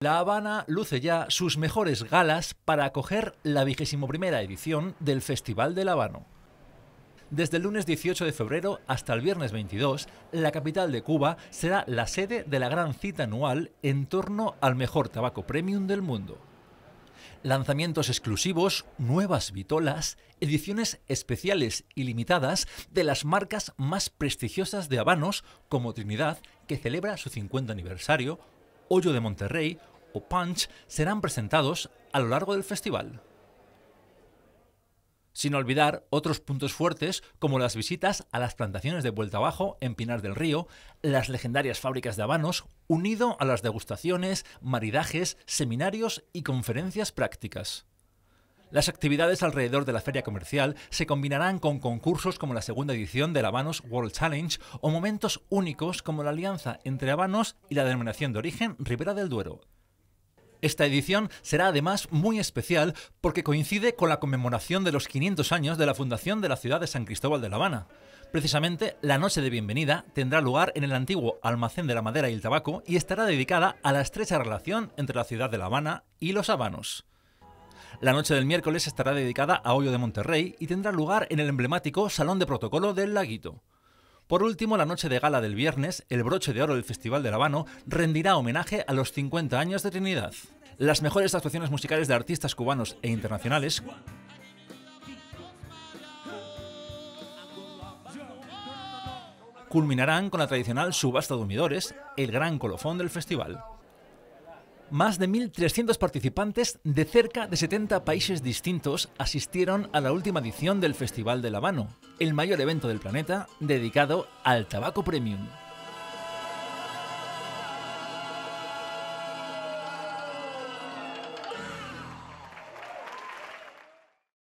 La Habana luce ya sus mejores galas para acoger la vigésimo primera edición del Festival del Habano. Desde el lunes 18 de febrero hasta el viernes 22, la capital de Cuba será la sede de la gran cita anual en torno al mejor tabaco premium del mundo. Lanzamientos exclusivos, nuevas vitolas, ediciones especiales y limitadas de las marcas más prestigiosas de habanos como Trinidad, que celebra su 50 aniversario, Hoyo de Monterrey o Punch serán presentados a lo largo del festival. Sin olvidar otros puntos fuertes como las visitas a las plantaciones de Vuelta Abajo en Pinar del Río, las legendarias fábricas de habanos, unido a las degustaciones, maridajes, seminarios y conferencias prácticas. Las actividades alrededor de la feria comercial se combinarán con concursos como la segunda edición del Habanos World Challenge o momentos únicos como la alianza entre Habanos y la denominación de origen Ribera del Duero. Esta edición será además muy especial porque coincide con la conmemoración de los 500 años de la fundación de la ciudad de San Cristóbal de La Habana. Precisamente, la noche de bienvenida tendrá lugar en el antiguo almacén de la madera y el tabaco y estará dedicada a la estrecha relación entre la ciudad de La Habana y los habanos. La noche del miércoles estará dedicada a Hoyo de Monterrey y tendrá lugar en el emblemático Salón de Protocolo del Laguito. Por último, la noche de gala del viernes, el broche de oro del Festival de La Habano rendirá homenaje a los 50 años de Trinidad. Las mejores actuaciones musicales de artistas cubanos e internacionales culminarán con la tradicional subasta de humidores, el gran colofón del festival. Más de 1.300 participantes de cerca de 70 países distintos asistieron a la última edición del Festival de La Habano, el mayor evento del planeta dedicado al tabaco premium.